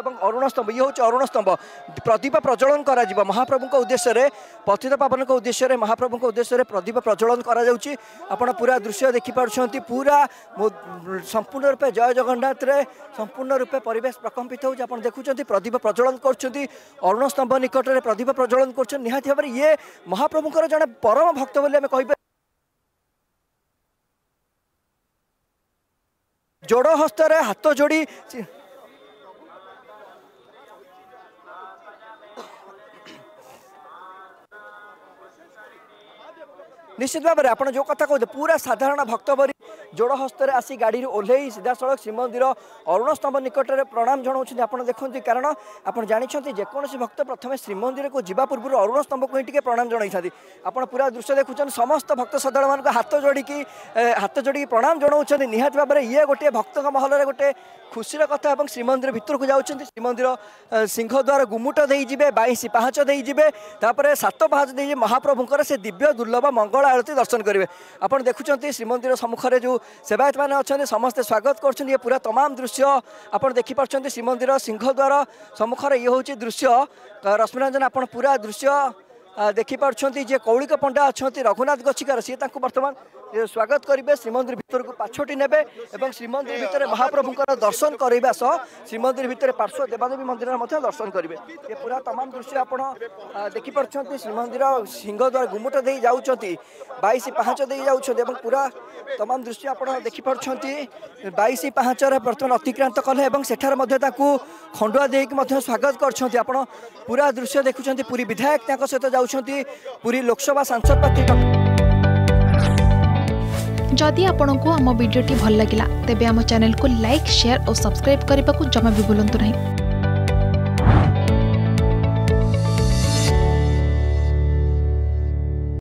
ଏବଂ ଅରୁଣ ସ୍ତମ୍ଭ ଇଏ ହେଉଛି ଅରୁଣ ସ୍ତମ୍ଭ ପ୍ରଦୀପ ପ୍ରଜ୍ୱଳନ କରାଯିବ ମହାପ୍ରଭୁଙ୍କ ଉଦ୍ଦେଶ୍ୟରେ ପତିତ ପାବନଙ୍କ ଉଦ୍ଦେଶ୍ୟରେ ମହାପ୍ରଭୁଙ୍କ ଉଦ୍ଦେଶ୍ୟରେ ପ୍ରଦୀପ ପ୍ରଜ୍ୱଳନ କରାଯାଉଛି ଆପଣ ପୁରା ଦୃଶ୍ୟ ଦେଖିପାରୁଛନ୍ତି ପୁରା ସମ୍ପୂର୍ଣ୍ଣ ରୂପେ ଜୟ ଜଗନ୍ନାଥରେ ସମ୍ପୂର୍ଣ୍ଣ ରୂପେ ପରିବେଶ ପ୍ରକମ୍ପିତ ହେଉଛି ଆପଣ ଦେଖୁଛନ୍ତି ପ୍ରଦୀପ ପ୍ରଜ୍ୱଳନ କରୁଛନ୍ତି ଅରୁଣ ସ୍ତମ୍ଭ ନିକଟରେ ପ୍ରଦୀପ ପ୍ରଜ୍ୱଳନ କରୁଛନ୍ତି ନିହାତି ଭାବରେ ଇଏ ମହାପ୍ରଭୁଙ୍କର ଜଣେ ପରମ ଭକ୍ତ ବୋଲି ଆମେ କହିପାରୁ ଯୋଡ଼ ହସ୍ତରେ ହାତ ଯୋଡ଼ି निश्चित भाव में आप जो कथा कहते पूरा साधारण भक्त भरी जोड़ हस्तर आसी गाड़ी ओह्लई सीधासल श्रीमंदिर अरुण स्तंभ निकटर प्रणाम जनाउँछ ଆପଣ ଦେଖନ୍ତି କାରଣ ଆପଣ ଜାଣିଛନ୍ତି ଯେକୌଣସି ଭକ୍ତ ପ୍ରଥମେ ଶ୍ରୀମନ୍ଦିରକୁ ଯିବା ପୂର୍ବରୁ ଅରୁଣ ସ୍ତମ୍ଭକୁ ହିଁ ଟିକେ ପ୍ରଣାମ ଜଣାଇଥାନ୍ତି ଆପଣ ପୁରା ଦୃଶ୍ୟ ଦେଖୁଛନ୍ତି ସମସ୍ତ ଭକ୍ତ ଶ୍ରଦ୍ଧାଳୁମାନଙ୍କୁ ହାତ ଯୋଡ଼ିକି ହାତ ଯୋଡ଼ିକି ପ୍ରଣାମ ଜଣାଉଛନ୍ତି ନିହାତି ଭାବରେ ଇଏ ଗୋଟିଏ ଭକ୍ତଙ୍କ ମହଲରେ ଗୋଟେ ଖୁସିର କଥା ଏବଂ ଶ୍ରୀମନ୍ଦିର ଭିତରକୁ ଯାଉଛନ୍ତି ଶ୍ରୀମନ୍ଦିର ସିଂହଦ୍ୱାର ଗୁମୁଟ ଦେଇଯିବେ ବାଇଶି ପାହାଚ ଦେଇଯିବେ ତାପରେ ସାତ ପାହାଚ ଦେଇ ମହାପ୍ରଭୁଙ୍କର ସେ ଦିବ୍ୟ ଦୁର୍ଲଭ ମଙ୍ଗଳ ଆଳତୀ ଦର୍ଶନ କରିବେ ଆପଣ ଦେଖୁଛନ୍ତି ଶ୍ରୀମନ୍ଦିର ସମ୍ମୁଖରେ ଯେଉଁ ସେବାୟତ ମାନେ ଅଛନ୍ତି ସମସ୍ତେ ସ୍ୱାଗତ କରୁଛନ୍ତି ଏ ପୁରା ତମାମ ଦୃଶ୍ୟ ଆପଣ ଦେଖିପାରୁଛନ୍ତି ଶ୍ରୀମନ୍ଦିର ସିଂହଦ୍ୱାର ସମ୍ମୁଖରେ ଇଏ ହେଉଛି ଦୃଶ୍ୟ ରଶ୍ମିରଞ୍ଜନ ଆପଣ ପୁରା ଦୃଶ୍ୟ ଦେଖିପାରୁଛନ୍ତି ଯିଏ କୌଳିକ ପଣ୍ଡା ଅଛନ୍ତି ରଘୁନାଥ ଗଛିକାର ସିଏ ତାଙ୍କୁ ବର୍ତ୍ତମାନ ସ୍ୱାଗତ କରିବେ ଶ୍ରୀମନ୍ଦିର ଭିତରକୁ ପାଛୋଟି ନେବେ ଏବଂ ଶ୍ରୀମନ୍ଦିର ଭିତରେ ମହାପ୍ରଭୁଙ୍କର ଦର୍ଶନ କରାଇବା ସହ ଶ୍ରୀମନ୍ଦିର ଭିତରେ ପାର୍ଶ୍ୱ ଦେବାଦେବୀ ମନ୍ଦିରର ମଧ୍ୟ ଦର୍ଶନ କରିବେ ଏ ପୁରା ତମାମ ଦୃଶ୍ୟ ଆପଣ ଦେଖିପାରୁଛନ୍ତି ଶ୍ରୀମନ୍ଦିର ସିଂହଦ୍ୱାର ଗୁମୁଟ ଦେଇ ଯାଉଛନ୍ତି ବାଇଶ ପାହାଚ ଦେଇ ଯାଉଛନ୍ତି ଏବଂ ପୁରା ତମାମ ଦୃଶ୍ୟ ଆପଣ ଦେଖିପାରୁଛନ୍ତି ବାଇଶ ପାହାଚରେ ବର୍ତ୍ତମାନ ଅତିକ୍ରାନ୍ତ କଲେ ଏବଂ ସେଠାରେ ମଧ୍ୟ ତାଙ୍କୁ ଖଣ୍ଡୁଆ ଦେଇକି ମଧ୍ୟ ସ୍ୱାଗତ କରିଛନ୍ତି ଆପଣ ପୁରା ଦୃଶ୍ୟ ଦେଖୁଛନ୍ତି ପୁରୀ ବିଧାୟକ ତାଙ୍କ ସହିତ ଯାଉ ଯାଉଛନ୍ତି ପୁରୀ ଲୋକସଭା ସାଂସଦ ପ୍ରାର୍ଥୀ ଯଦି ଆପଣଙ୍କୁ ଆମ ଭିଡ଼ିଓଟି ଭଲ ଲାଗିଲା ତେବେ ଆମ ଚ୍ୟାନେଲକୁ ଲାଇକ୍ ସେୟାର ଓ ସବସ୍କ୍ରାଇବ୍ କରିବାକୁ ଜମା ବି ଭୁଲନ୍ତୁ ନାହିଁ